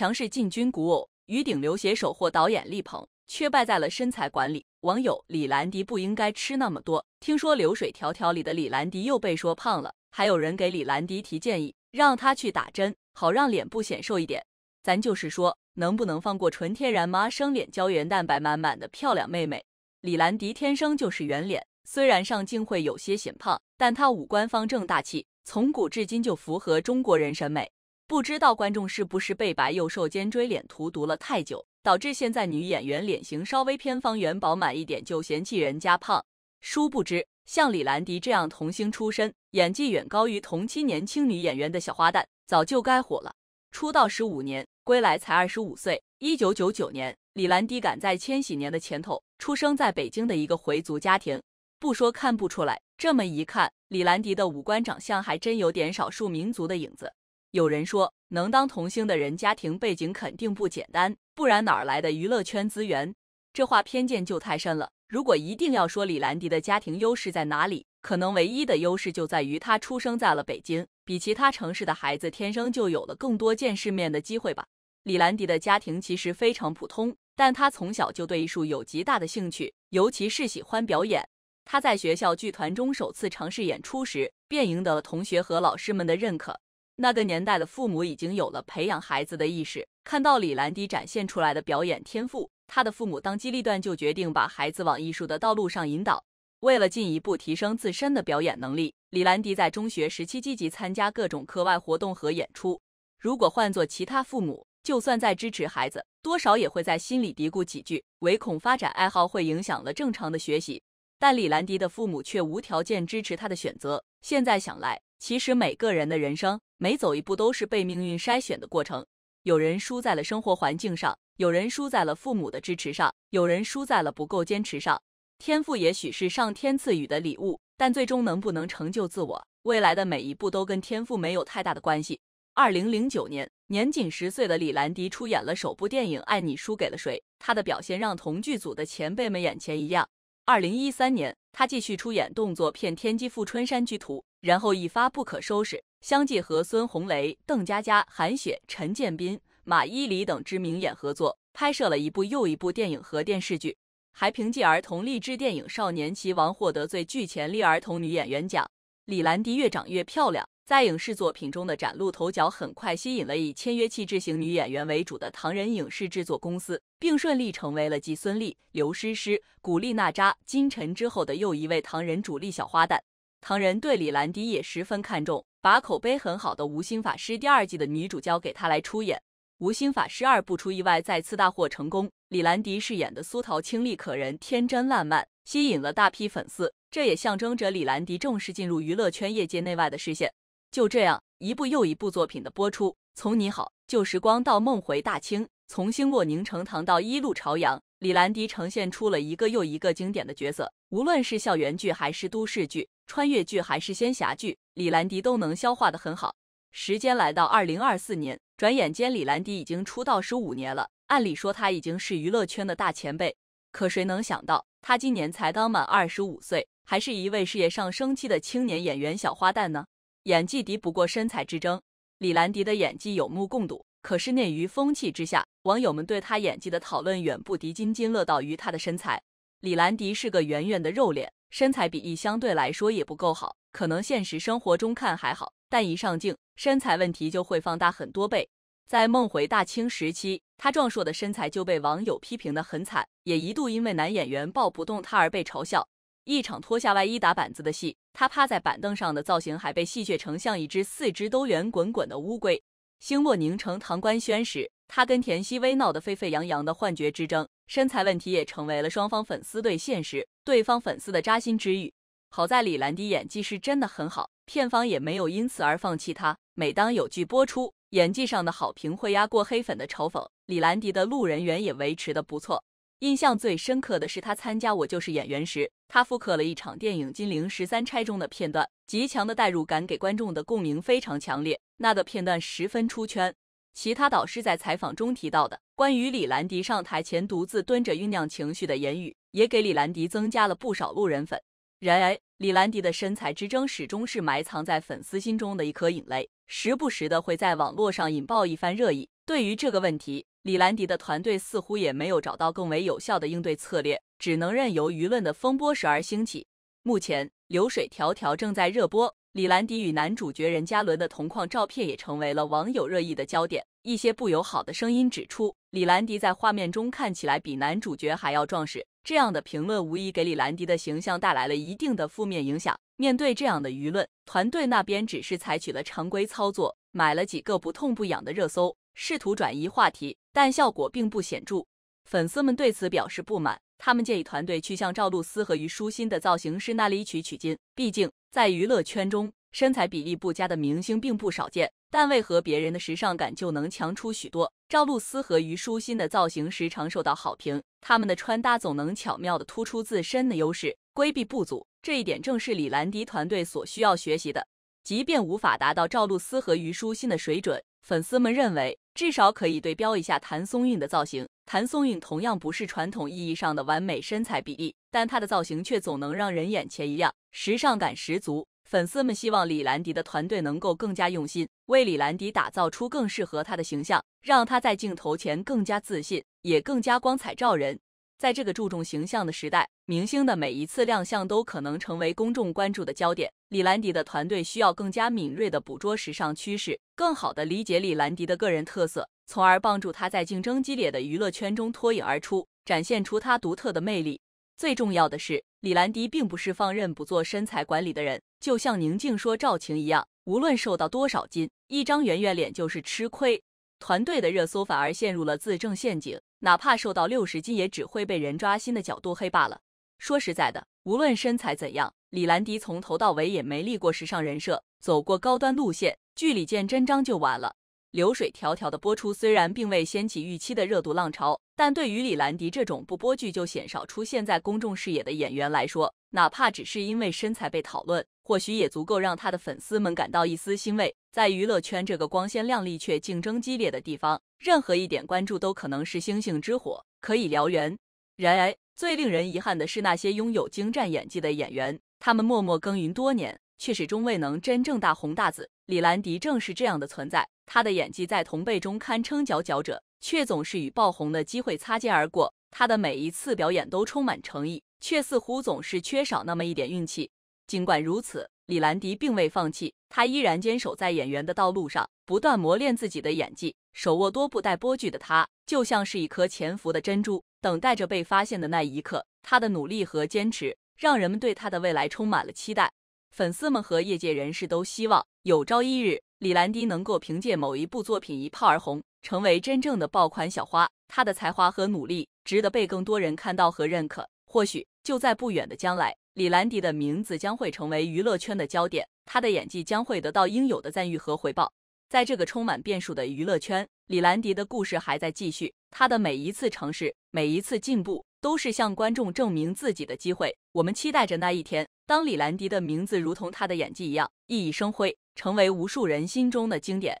强势进军古偶，与顶流携手获导演力捧，却败在了身材管理。网友李兰迪不应该吃那么多。听说《流水迢迢》里的李兰迪又被说胖了，还有人给李兰迪提建议，让她去打针，好让脸部显瘦一点。咱就是说，能不能放过纯天然妈生脸、胶原蛋白满满的漂亮妹妹？李兰迪天生就是圆脸，虽然上镜会有些显胖，但她五官方正大气，从古至今就符合中国人审美。不知道观众是不是被白又瘦、尖锥脸荼毒了太久，导致现在女演员脸型稍微偏方圆、饱满一点就嫌弃人家胖。殊不知，像李兰迪这样童星出身、演技远高于同期年轻女演员的小花旦，早就该火了。出道十五年，归来才二十五岁。一九九九年，李兰迪赶在千禧年的前头，出生在北京的一个回族家庭。不说看不出来，这么一看，李兰迪的五官长相还真有点少数民族的影子。有人说，能当童星的人家庭背景肯定不简单，不然哪儿来的娱乐圈资源？这话偏见就太深了。如果一定要说李兰迪的家庭优势在哪里，可能唯一的优势就在于她出生在了北京，比其他城市的孩子天生就有了更多见世面的机会吧。李兰迪的家庭其实非常普通，但她从小就对艺术有极大的兴趣，尤其是喜欢表演。她在学校剧团中首次尝试演出时，便赢得了同学和老师们的认可。那个年代的父母已经有了培养孩子的意识，看到李兰迪展现出来的表演天赋，他的父母当机立断就决定把孩子往艺术的道路上引导。为了进一步提升自身的表演能力，李兰迪在中学时期积极参加各种课外活动和演出。如果换做其他父母，就算在支持孩子，多少也会在心里嘀咕几句，唯恐发展爱好会影响了正常的学习。但李兰迪的父母却无条件支持他的选择。现在想来，其实每个人的人生。每走一步都是被命运筛选的过程，有人输在了生活环境上，有人输在了父母的支持上，有人输在了不够坚持上。天赋也许是上天赐予的礼物，但最终能不能成就自我，未来的每一步都跟天赋没有太大的关系。二零零九年，年仅十岁的李兰迪出演了首部电影《爱你》，输给了谁？他的表现让同剧组的前辈们眼前一亮。二零一三年，他继续出演动作片《天机·富春山居图》，然后一发不可收拾。相继和孙红雷、邓家佳、韩雪、陈建斌、马伊琍等知名演合作，拍摄了一部又一部电影和电视剧，还凭借儿童励志电影《少年齐王》获得最具潜力儿童女演员奖。李兰迪越长越漂亮，在影视作品中的崭露头角，很快吸引了以签约气质型女演员为主的唐人影视制作公司，并顺利成为了继孙俪、刘诗诗、古力娜扎、金晨之后的又一位唐人主力小花旦。唐人对李兰迪也十分看重，把口碑很好的《无心法师》第二季的女主交给他来出演。《无心法师二》不出意外再次大获成功，李兰迪饰演的苏桃清丽可人，天真烂漫，吸引了大批粉丝。这也象征着李兰迪正式进入娱乐圈，业界内外的视线。就这样，一部又一部作品的播出，从《你好旧时光》到《梦回大清》，从《星落凝成糖》到《一路朝阳》，李兰迪呈现出了一个又一个经典的角色，无论是校园剧还是都市剧。穿越剧还是仙侠剧，李兰迪都能消化的很好。时间来到二零二四年，转眼间李兰迪已经出道十五年了。按理说她已经是娱乐圈的大前辈，可谁能想到她今年才刚满二十五岁，还是一位事业上升期的青年演员小花旦呢？演技敌不过身材之争，李兰迪的演技有目共睹，可是内娱风气之下，网友们对她演技的讨论远不敌津津乐道于她的身材。李兰迪是个圆圆的肉脸。身材比例相对来说也不够好，可能现实生活中看还好，但一上镜，身材问题就会放大很多倍。在梦回大清时期，他壮硕的身材就被网友批评的很惨，也一度因为男演员抱不动他而被嘲笑。一场脱下外衣打板子的戏，他趴在板凳上的造型还被戏谑成像一只四肢都圆滚滚的乌龟。星落凝成糖官宣时。他跟田曦薇闹得沸沸扬扬的幻觉之争，身材问题也成为了双方粉丝对现实对方粉丝的扎心之语。好在李兰迪演技是真的很好，片方也没有因此而放弃他。每当有剧播出，演技上的好评会压过黑粉的嘲讽，李兰迪的路人缘也维持的不错。印象最深刻的是他参加《我就是演员》时，他复刻了一场电影《金陵十三钗》中的片段，极强的代入感给观众的共鸣非常强烈，那个片段十分出圈。其他导师在采访中提到的关于李兰迪上台前独自蹲着酝酿情绪的言语，也给李兰迪增加了不少路人粉。然而，李兰迪的身材之争始终是埋藏在粉丝心中的一颗隐雷，时不时的会在网络上引爆一番热议。对于这个问题，李兰迪的团队似乎也没有找到更为有效的应对策略，只能任由舆论的风波时而兴起。目前，《流水迢迢》正在热播。李兰迪与男主角任嘉伦的同框照片也成为了网友热议的焦点。一些不友好的声音指出，李兰迪在画面中看起来比男主角还要壮实。这样的评论无疑给李兰迪的形象带来了一定的负面影响。面对这样的舆论，团队那边只是采取了常规操作，买了几个不痛不痒的热搜，试图转移话题，但效果并不显著。粉丝们对此表示不满。他们建议团队去向赵露思和虞书欣的造型师那里取取经，毕竟在娱乐圈中，身材比例不佳的明星并不少见。但为何别人的时尚感就能强出许多？赵露思和虞书欣的造型时常受到好评，他们的穿搭总能巧妙地突出自身的优势，规避不足。这一点正是李兰迪团队所需要学习的。即便无法达到赵露思和虞书欣的水准，粉丝们认为至少可以对标一下谭松韵的造型。谭松韵同样不是传统意义上的完美身材比例，但她的造型却总能让人眼前一亮，时尚感十足。粉丝们希望李兰迪的团队能够更加用心，为李兰迪打造出更适合她的形象，让她在镜头前更加自信，也更加光彩照人。在这个注重形象的时代，明星的每一次亮相都可能成为公众关注的焦点。李兰迪的团队需要更加敏锐地捕捉时尚趋势，更好地理解李兰迪的个人特色。从而帮助她在竞争激烈的娱乐圈中脱颖而出，展现出她独特的魅力。最重要的是，李兰迪并不是放任不做身材管理的人。就像宁静说赵晴一样，无论瘦到多少斤，一张圆圆脸就是吃亏。团队的热搜反而陷入了自证陷阱，哪怕瘦到六十斤，也只会被人抓心的角度黑罢了。说实在的，无论身材怎样，李兰迪从头到尾也没立过时尚人设，走过高端路线，剧里见真章就完了。《流水迢迢》的播出虽然并未掀起预期的热度浪潮，但对于李兰迪这种不播剧就鲜少出现在公众视野的演员来说，哪怕只是因为身材被讨论，或许也足够让他的粉丝们感到一丝欣慰。在娱乐圈这个光鲜亮丽却竞争激烈的地方，任何一点关注都可能是星星之火，可以燎原。然而，最令人遗憾的是那些拥有精湛演技的演员，他们默默耕耘多年。却始终未能真正大红大紫。李兰迪正是这样的存在，她的演技在同辈中堪称佼佼者，却总是与爆红的机会擦肩而过。她的每一次表演都充满诚意，却似乎总是缺少那么一点运气。尽管如此，李兰迪并未放弃，她依然坚守在演员的道路上，不断磨练自己的演技。手握多部待播剧的她，就像是一颗潜伏的珍珠，等待着被发现的那一刻。她的努力和坚持，让人们对她的未来充满了期待。粉丝们和业界人士都希望有朝一日，李兰迪能够凭借某一部作品一炮而红，成为真正的爆款小花。她的才华和努力值得被更多人看到和认可。或许就在不远的将来，李兰迪的名字将会成为娱乐圈的焦点，她的演技将会得到应有的赞誉和回报。在这个充满变数的娱乐圈，李兰迪的故事还在继续，她的每一次尝试，每一次进步。都是向观众证明自己的机会。我们期待着那一天，当李兰迪的名字如同她的演技一样熠熠生辉，成为无数人心中的经典。